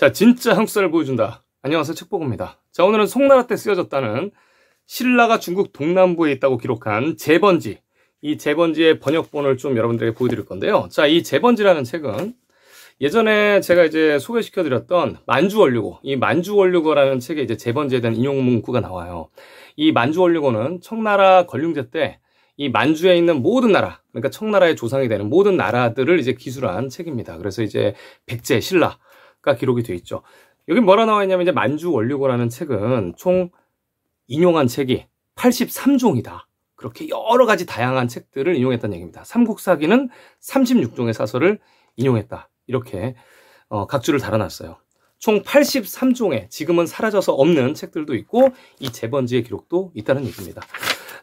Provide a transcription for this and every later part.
자, 진짜 한국사를 보여준다. 안녕하세요. 책보고입니다. 자, 오늘은 송나라 때 쓰여졌다는 신라가 중국 동남부에 있다고 기록한 재번지. 이 재번지의 번역본을 좀 여러분들에게 보여드릴 건데요. 자, 이 재번지라는 책은 예전에 제가 이제 소개시켜드렸던 만주원류고, 이 만주원류고라는 책에 이제 재번지에 대한 인용 문구가 나와요. 이 만주원류고는 청나라 건륭제 때 이 만주에 있는 모든 나라, 그러니까 청나라의 조상이 되는 모든 나라들을 이제 기술한 책입니다. 그래서 이제 백제, 신라, 가 기록이 돼 있죠. 여기 뭐라 나와 있냐면 이제 만주 원류고라는 책은 총 인용한 책이 83종이다. 그렇게 여러 가지 다양한 책들을 인용했다는 얘기입니다. 삼국사기는 36종의 사설을 인용했다. 이렇게 어, 각주를 달아놨어요. 총 83종의 지금은 사라져서 없는 책들도 있고 이 재번지의 기록도 있다는 얘기입니다.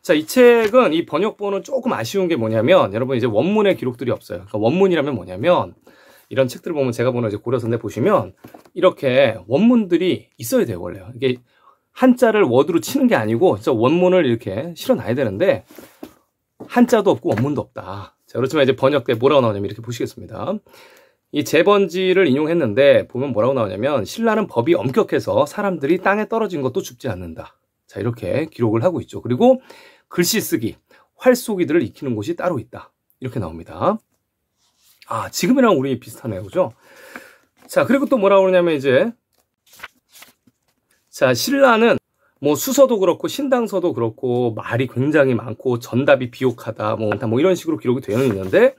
자, 이 책은 이 번역본은 조금 아쉬운 게 뭐냐면 여러분 이제 원문의 기록들이 없어요. 그러니까 원문이라면 뭐냐면 이런 책들 을 보면 제가 보는 이제 고려선대 보시면 이렇게 원문들이 있어야 돼요 원래 이게 한자를 워드로 치는 게 아니고 진짜 원문을 이렇게 실어놔야 되는데 한자도 없고 원문도 없다. 자, 그렇지만 이제 번역 때 뭐라고 나오냐면 이렇게 보시겠습니다. 이 재번지를 인용했는데 보면 뭐라고 나오냐면 신라는 법이 엄격해서 사람들이 땅에 떨어진 것도 죽지 않는다. 자 이렇게 기록을 하고 있죠. 그리고 글씨 쓰기, 활쏘기들을 익히는 곳이 따로 있다. 이렇게 나옵니다. 아, 지금이랑 우리 비슷하네요. 그죠? 자, 그리고 또 뭐라고 그러냐면 이제 자, 신라는 뭐 수서도 그렇고 신당서도 그렇고 말이 굉장히 많고 전답이 비옥하다 뭐 많다 뭐 이런 식으로 기록이 되어 있는데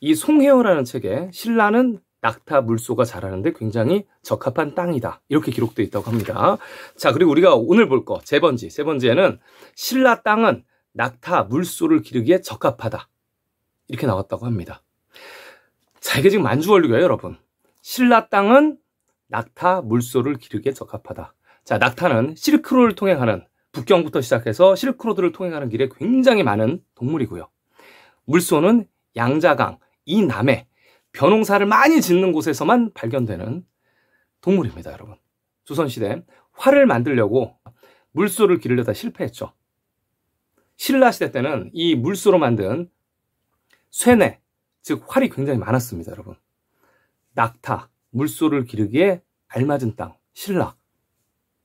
이 송혜어라는 책에 신라는 낙타 물소가 자라는데 굉장히 적합한 땅이다 이렇게 기록되어 있다고 합니다 자 그리고 우리가 오늘 볼 거 세 번째 세 번째는 에 신라 땅은 낙타 물소를 기르기에 적합하다 이렇게 나왔다고 합니다 자, 이게 지금 만주 원리예요, 여러분. 신라 땅은 낙타 물소를 기르기에 적합하다. 자, 낙타는 실크로를 통행하는 북경부터 시작해서 실크로드를 통행하는 길에 굉장히 많은 동물이고요. 물소는 양자강 이 남해 벼농사를 많이 짓는 곳에서만 발견되는 동물입니다, 여러분. 조선시대 활을 만들려고 물소를 기르려다 실패했죠. 신라시대 때는 이 물소로 만든 쇠뇌, 즉 활이 굉장히 많았습니다, 여러분. 낙타, 물소를 기르기에 알맞은 땅, 신락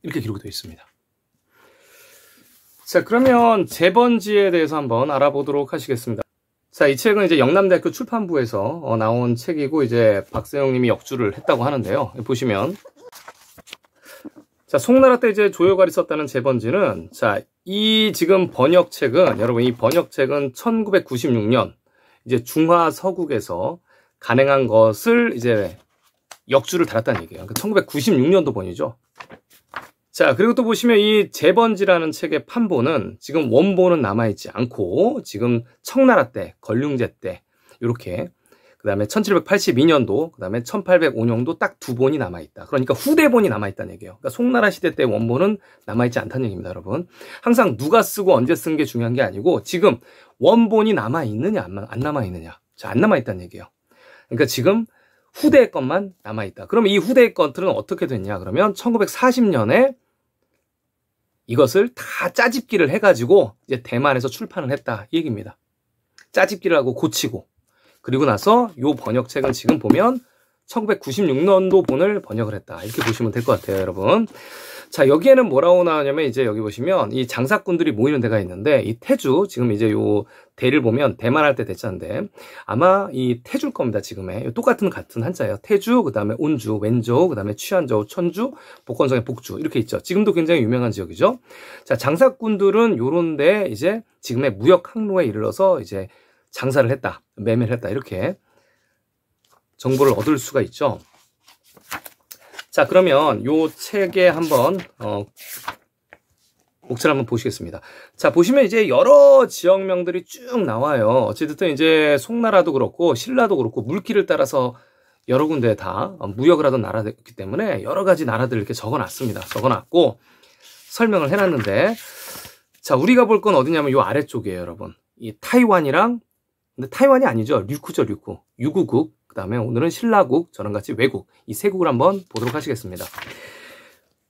이렇게 기록되어 이 있습니다. 자, 그러면 재번지에 대해서 한번 알아보도록 하시겠습니다. 자, 이 책은 이제 영남대학교 출판부에서 어, 나온 책이고 이제 박세영 님이 역주를 했다고 하는데요. 보시면 자, 송나라 때 이제 조여갈이 썼다는 재번지는 자, 이 지금 번역책은 여러분 이 번역책은 1996년 이제 중화 서국에서 가능한 것을 이제 역주를 달았다는 얘기예요. 그러니까 1996년도 번이죠. 자, 그리고 또 보시면 이 재번지라는 책의 판본은 지금 원본은 남아있지 않고 지금 청나라 때, 걸륭제 때 이렇게 그 다음에 1782년도, 그 다음에 1805년도 딱두 본이 남아있다. 그러니까 후대본이 남아있다는 얘기예요. 그러니까 송나라 시대 때 원본은 남아있지 않다는 얘기입니다, 여러분. 항상 누가 쓰고 언제 쓴 게 중요한 게 아니고 지금 원본이 남아있느냐, 안 남아있느냐. 안 남아있다는 얘기예요. 그러니까 지금 후대의 것만 남아있다. 그러면이 후대의 것들은 어떻게 됐냐? 그러면 1940년에 이것을 다 짜집기를 해가지고 이제 대만에서 출판을 했다. 이 얘기입니다. 짜집기를 하고 고치고. 그리고 나서 요 번역책은 지금 보면 1996년도 본을 번역을 했다. 이렇게 보시면 될 것 같아요, 여러분. 자, 여기에는 뭐라고 나오냐면 이제 여기 보시면 이 장사꾼들이 모이는 데가 있는데 이 태주, 지금 이제 요 대를 보면 대만할 때 대자인데 아마 이 태줄 겁니다, 지금에 똑같은 같은 한자예요. 태주, 그 다음에 온주, 왼조, 그 다음에 취한저우, 천주, 복건성의 복주. 이렇게 있죠. 지금도 굉장히 유명한 지역이죠. 자, 장사꾼들은 요런데 이제 지금의 무역 항로에 이르러서 이제 장사를 했다, 매매를 했다 이렇게 정보를 얻을 수가 있죠. 자 그러면 요 책에 한번 어, 목차를 한번 보시겠습니다. 자 보시면 이제 여러 지역명들이 쭉 나와요. 어찌됐든 이제 송나라도 그렇고 신라도 그렇고 물길을 따라서 여러 군데 다 어, 무역을 하던 나라였기 때문에 여러 가지 나라들 이렇게 적어놨습니다. 적어놨고 설명을 해놨는데 자 우리가 볼 건 어디냐면 요 아래쪽이에요, 여러분. 이 타이완이랑 근데 타이완이 아니죠. 류쿠죠, 류쿠. 유구국, 그 다음에 오늘은 신라국, 저랑 같이 외국. 이세 국을 한번 보도록 하시겠습니다.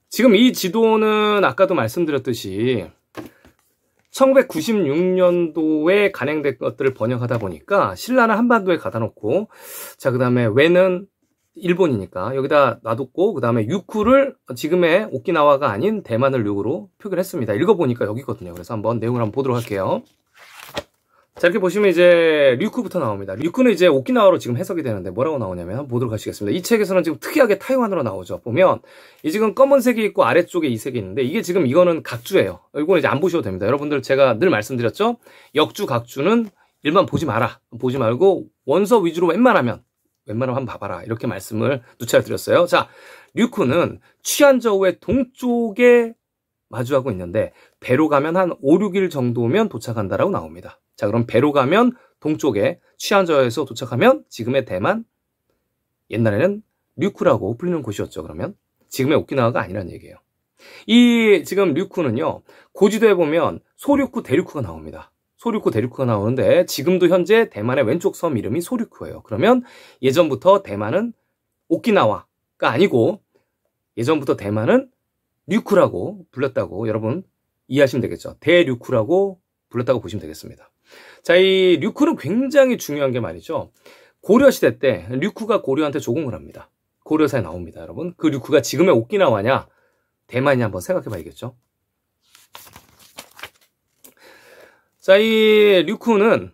지금 이 지도는 아까도 말씀드렸듯이 1996년도에 간행된 것들을 번역하다 보니까 신라는 한반도에 가다 놓고 자, 그 다음에 왜는 일본이니까 여기다 놔뒀고 그 다음에 유쿠를 지금의 오키나와가 아닌 대만을 류로 표기를 했습니다. 읽어보니까 여기거든요. 그래서 한번 내용을 한번 보도록 할게요. 자 이렇게 보시면 이제 류크부터 나옵니다. 류크는 이제 오키나와로 지금 해석이 되는데 뭐라고 나오냐면 보도록 하시겠습니다. 이 책에서는 지금 특이하게 타이완으로 나오죠. 보면 이 지금 검은색이 있고 아래쪽에 이 색이 있는데 이게 지금 이거는 각주예요. 이거는 이제 안 보셔도 됩니다. 여러분들 제가 늘 말씀드렸죠. 역주 각주는 일반 보지 마라. 보지 말고 원서 위주로 웬만하면 웬만하면 한번 봐봐라 이렇게 말씀을 누차 드렸어요. 자 류크는 취안저우의 동쪽에 마주하고 있는데 배로 가면 한 5, 6일 정도면 도착한다라고 나옵니다. 자, 그럼 배로 가면 동쪽에 취안저에서 도착하면 지금의 대만, 옛날에는 류쿠라고 불리는 곳이었죠. 그러면 지금의 오키나와가 아니라는 얘기예요. 이 지금 류쿠는요. 고지도에 보면 소류쿠, 대류쿠가 나옵니다. 소류쿠, 대류쿠가 나오는데 지금도 현재 대만의 왼쪽 섬 이름이 소류쿠예요. 그러면 예전부터 대만은 오키나와가 아니고 예전부터 대만은 류쿠라고 불렸다고 여러분 이해하시면 되겠죠. 대류쿠라고 불렀다고 보시면 되겠습니다. 자, 이 류크는 굉장히 중요한 게 말이죠. 고려시대 때 류크가 고려한테 조공을 합니다. 고려사에 나옵니다, 여러분. 그 류크가 지금의 오키나와냐, 대만이 한번 생각해 봐야겠죠. 자, 이 류크는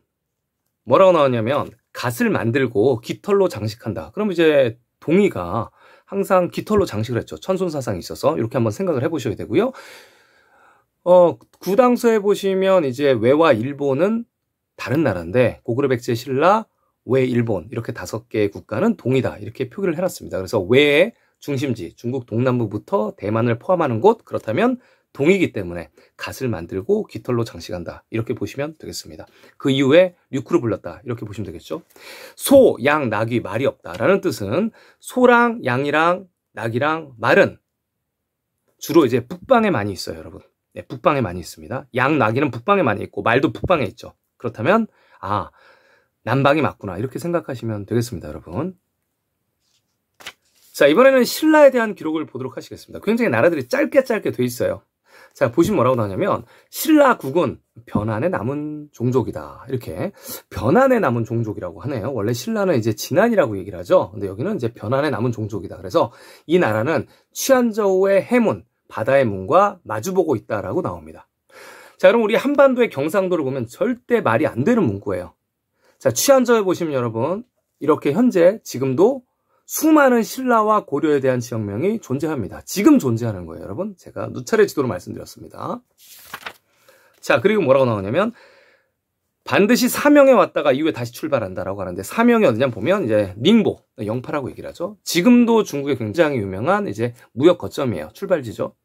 뭐라고 나왔냐면, 갓을 만들고 깃털로 장식한다. 그럼 이제 동의가 항상 깃털로 장식을 했죠. 천손사상이 있어서 이렇게 한번 생각을 해보셔야 되고요. 어, 구당서에 보시면 이제 왜와 일본은 다른 나라인데 고구려 백제 신라 왜 일본 이렇게 다섯 개의 국가는 동이다 이렇게 표기를 해놨습니다. 그래서 왜의 중심지 중국 동남부부터 대만을 포함하는 곳 그렇다면 동이기 때문에 갓을 만들고 깃털로 장식한다 이렇게 보시면 되겠습니다. 그 이후에 류크로 불렀다 이렇게 보시면 되겠죠. 소, 양, 낙이 말이 없다라는 뜻은 소랑 양이랑 낙이랑 말은 주로 이제 북방에 많이 있어요, 여러분. 네, 북방에 많이 있습니다. 양 나귀는 북방에 많이 있고 말도 북방에 있죠. 그렇다면 아 남방이 맞구나 이렇게 생각하시면 되겠습니다, 여러분. 자 이번에는 신라에 대한 기록을 보도록 하시겠습니다. 굉장히 나라들이 짧게 짧게 돼 있어요. 자 보시면 뭐라고 나오냐면 신라국은 변안에 남은 종족이다 이렇게 변안에 남은 종족이라고 하네요. 원래 신라는 이제 진안이라고 얘기를 하죠. 근데 여기는 이제 변안에 남은 종족이다. 그래서 이 나라는 취안저우의 해문 바다의 문과 마주보고 있다라고 나옵니다. 자, 여러분 우리 한반도의 경상도를 보면 절대 말이 안 되는 문구예요. 자, 취한저에 보시면 여러분 이렇게 현재 지금도 수많은 신라와 고려에 대한 지역명이 존재합니다. 지금 존재하는 거예요, 여러분. 제가 누차례 지도로 말씀드렸습니다. 자, 그리고 뭐라고 나오냐면 반드시 사명에 왔다가 이후에 다시 출발한다라고 하는데 사명이 어디냐 보면 이제 닝보 영파라고 얘기를 하죠. 지금도 중국에 굉장히 유명한 이제 무역 거점이에요. 출발지죠.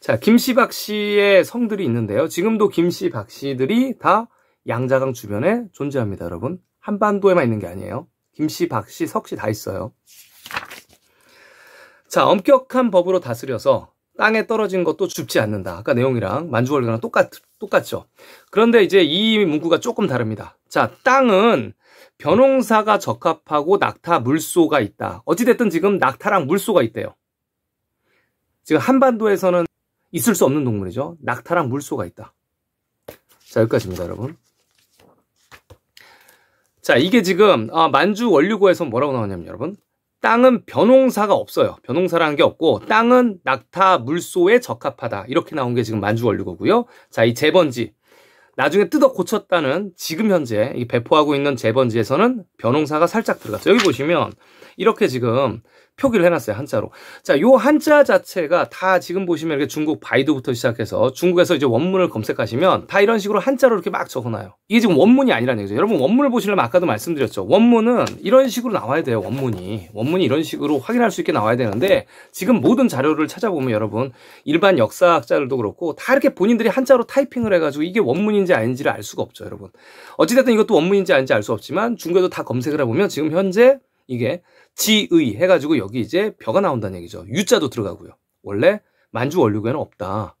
자, 김씨, 박씨의 성들이 있는데요. 지금도 김씨, 박씨들이 다 양자강 주변에 존재합니다, 여러분. 한반도에만 있는 게 아니에요. 김씨, 박씨, 석씨 다 있어요. 자, 엄격한 법으로 다스려서 땅에 떨어진 것도 줍지 않는다. 아까 내용이랑 만주월교랑 똑같, 똑같죠. 그런데 이제 이 문구가 조금 다릅니다. 자, 땅은 변홍사가 적합하고 낙타 물소가 있다. 어찌됐든 지금 낙타랑 물소가 있대요. 지금 한반도에서는 있을 수 없는 동물이죠. 낙타랑 물소가 있다. 자, 여기까지입니다, 여러분. 자, 이게 지금 아, 만주 원류고에서 뭐라고 나오냐면 여러분 땅은 변홍사가 없어요. 변홍사라는 게 없고 땅은 낙타 물소에 적합하다. 이렇게 나온 게 지금 만주원류고요. 자, 이 재번지 나중에 뜯어 고쳤다는 지금 현재 배포하고 있는 재번지에서는 변홍사가 살짝 들어갔어요. 여기 보시면 이렇게 지금 표기를 해놨어요 한자로. 자, 요 한자 자체가 다 지금 보시면 이렇게 중국 바이두부터 시작해서 중국에서 이제 원문을 검색하시면 다 이런 식으로 한자로 이렇게 막 적어놔요. 이게 지금 원문이 아니라는 얘기죠. 여러분 원문을 보시려면 아까도 말씀드렸죠. 원문은 이런 식으로 나와야 돼요. 원문이 원문이 이런 식으로 확인할 수 있게 나와야 되는데 지금 모든 자료를 찾아보면 여러분 일반 역사학자들도 그렇고 다 이렇게 본인들이 한자로 타이핑을 해가지고 이게 원문인지 아닌지를 알 수가 없죠, 여러분. 어찌됐든 이것도 원문인지 아닌지 알 수 없지만 중국에도 다 검색을 해보면 지금 현재 이게 지의 해가지고 여기 이제 벼가 나온다는 얘기죠. 유자도 들어가고요. 원래 만주 원류구에는 없다.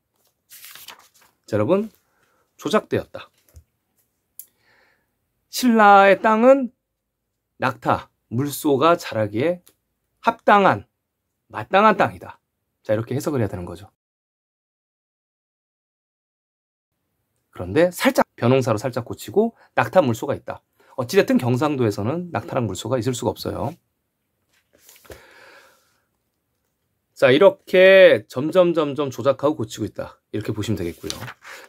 자, 여러분 조작되었다. 신라의 땅은 낙타, 물소가 자라기에 합당한, 마땅한 땅이다. 자, 이렇게 해석을 해야 되는 거죠. 그런데 살짝 변홍사로 살짝 고치고 낙타 물소가 있다. 어찌됐든 경상도에서는 낙타랑 물소가 있을 수가 없어요. 자, 이렇게 점점 점점 조작하고 고치고 있다. 이렇게 보시면 되겠고요.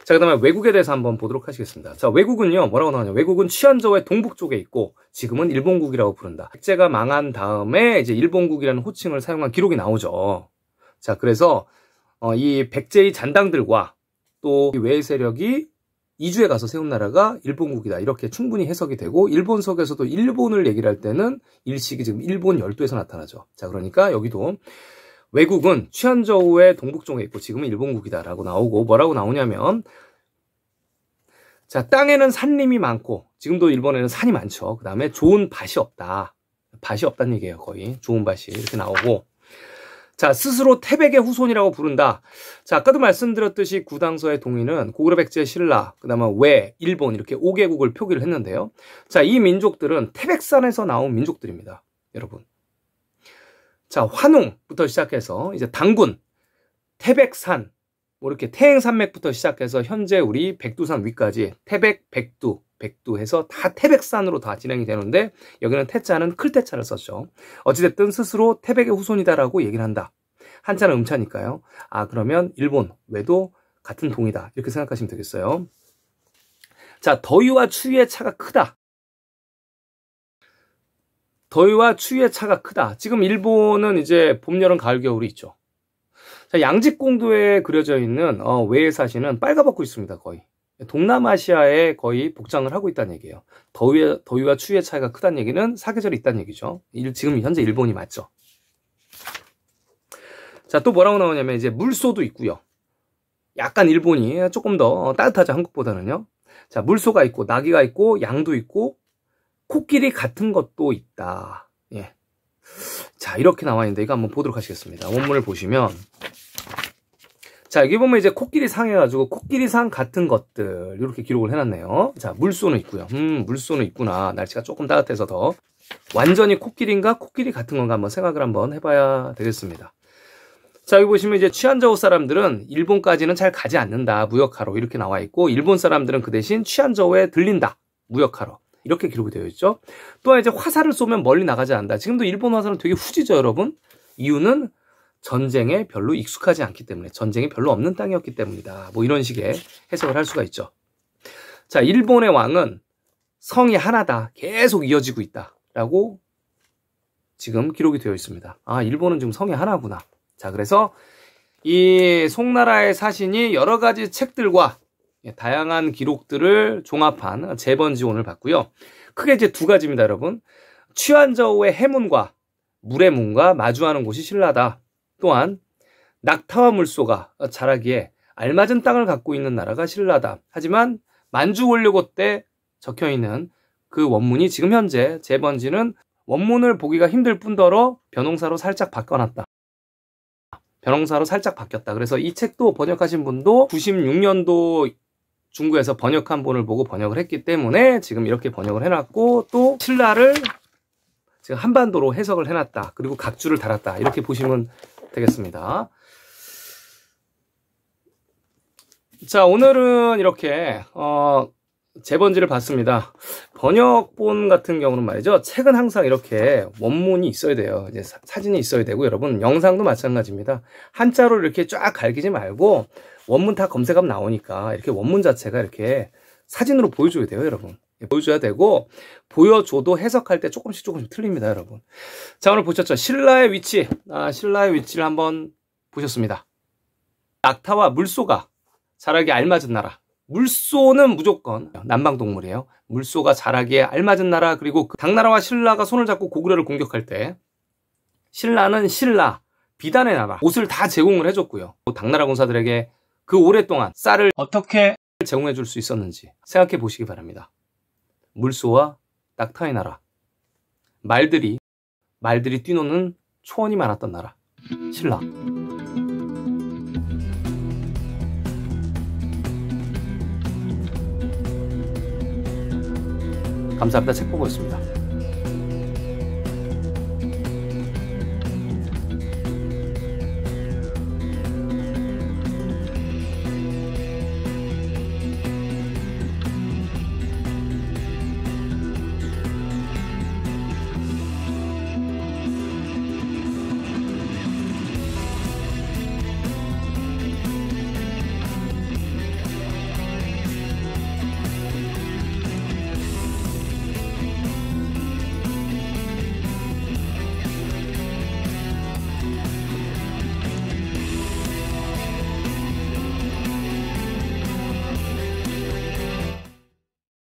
자, 그다음에 외국에 대해서 한번 보도록 하시겠습니다. 자, 외국은요. 뭐라고 나오냐? 외국은 치안저의 동북 쪽에 있고 지금은 일본국이라고 부른다. 핵제가 망한 다음에 이제 일본국이라는 호칭을 사용한 기록이 나오죠. 자, 그래서 어, 이 백제의 잔당들과 또 외의 세력이 이주에 가서 세운 나라가 일본국이다. 이렇게 충분히 해석이 되고 일본속에서도 일본을 얘기를 할 때는 일식이 지금 일본 열도에서 나타나죠. 자, 그러니까 여기도 외국은 취한저우의 동북쪽에 있고 지금은 일본국이다라고 나오고 뭐라고 나오냐면 자 땅에는 산림이 많고 지금도 일본에는 산이 많죠. 그 다음에 좋은 밭이 없다. 밭이 없다는 얘기예요 거의 좋은 밭이 이렇게 나오고 자 스스로 태백의 후손이라고 부른다. 자 아까도 말씀드렸듯이 구당서의 동인은 고구려 백제 신라 그다음에 왜 일본 이렇게 5개국을 표기를 했는데요. 자 이 민족들은 태백산에서 나온 민족들입니다. 여러분 자, 환웅부터 시작해서 이제 당군, 태백산, 뭐 이렇게 태행산맥부터 시작해서 현재 우리 백두산 위까지 태백, 백두, 백두해서 다 태백산으로 다 진행이 되는데 여기는 태자는 클 태자를 썼죠. 어찌됐든 스스로 태백의 후손이다라고 얘기를 한다. 한자는 음차니까요. 아 그러면 일본 외도 같은 동이다 이렇게 생각하시면 되겠어요. 자 더위와 추위의 차가 크다. 더위와 추위의 차가 크다. 지금 일본은 이제 봄, 여름, 가을, 겨울이 있죠. 자, 양직공도에 그려져 있는 어, 외의 사시는 빨가벗고 있습니다. 거의. 동남아시아에 거의 복장을 하고 있다는 얘기예요. 더위, 더위와 추위의 차이가 크다는 얘기는 사계절이 있다는 얘기죠. 일, 지금 현재 일본이 맞죠. 자, 또 뭐라고 나오냐면 이제 물소도 있고요. 약간 일본이 조금 더 따뜻하죠. 한국보다는요. 자, 물소가 있고 나기가 있고 양도 있고 코끼리 같은 것도 있다. 예. 자, 이렇게 나와 있는데 이거 한번 보도록 하시겠습니다. 원문을 보시면 자, 여기 보면 이제 코끼리 상해 가지고 코끼리 상 같은 것들 이렇게 기록을 해 놨네요. 자, 물소는 있고요. 음, 물소는 있구나. 날씨가 조금 따뜻해서 더 완전히 코끼리인가 코끼리 같은 건가 한번 생각을 한번 해 봐야 되겠습니다. 자, 여기 보시면 이제 취한자호 사람들은 일본까지는 잘 가지 않는다. 무역하러 이렇게 나와 있고 일본 사람들은 그 대신 취한저우에 들린다. 무역하러. 이렇게 기록이 되어 있죠. 또한 이제 화살을 쏘면 멀리 나가지 않는다. 지금도 일본 화살은 되게 후지죠, 여러분. 이유는 전쟁에 별로 익숙하지 않기 때문에 전쟁이 별로 없는 땅이었기 때문이다. 뭐 이런 식의 해석을 할 수가 있죠. 자, 일본의 왕은 성이 하나다. 계속 이어지고 있다. 라고 지금 기록이 되어 있습니다. 아, 일본은 지금 성이 하나구나. 자, 그래서 이 송나라의 사신이 여러 가지 책들과 예, 다양한 기록들을 종합한 재번 지원을 받고요. 크게 이제 두 가지입니다, 여러분. 취한저우의 해문과 물의 문과 마주하는 곳이 신라다. 또한 낙타와 물소가 자라기에 알맞은 땅을 갖고 있는 나라가 신라다. 하지만 만주 원료고 때 적혀 있는 그 원문이 지금 현재 재번지는 원문을 보기가 힘들 뿐더러 변홍사로 살짝 바꿔놨다. 변홍사로 살짝 바뀌었다. 그래서 이 책도 번역하신 분도 96년도 중국에서 번역한 본을 보고 번역을 했기 때문에 지금 이렇게 번역을 해놨고 또 신라를 지금 한반도로 해석을 해놨다. 그리고 각주를 달았다. 이렇게 보시면 되겠습니다. 자, 오늘은 이렇게, 어, 제번지를 봤습니다. 번역본 같은 경우는 말이죠. 책은 항상 이렇게 원문이 있어야 돼요. 이제 사, 진이 있어야 되고, 여러분, 영상도 마찬가지입니다. 한자로 이렇게 쫙 갈기지 말고, 원문 다 검색하면 나오니까 이렇게 원문 자체가 이렇게 사진으로 보여줘야 돼요, 여러분. 예, 보여줘야 되고 보여줘도 해석할 때 조금씩 조금씩 틀립니다, 여러분. 자, 오늘 보셨죠? 신라의 위치, 아, 신라의 위치를 한번 보셨습니다. 낙타와 물소가 자라기 알맞은 나라. 물소는 무조건 남방동물이에요. 물소가 자라기에 알맞은 나라 그리고 그 당나라와 신라가 손을 잡고 고구려를 공격할 때 신라는 신라 비단의 나라 옷을 다 제공을 해줬고요. 당나라 군사들에게 그 오랫동안 쌀을 어떻게 제공해 줄 수 있었는지 생각해 보시기 바랍니다. 물소와 낙타의 나라. 말들이 말들이 뛰노는 초원이 많았던 나라. 신라. 감사합니다. 책 보고 있습니다.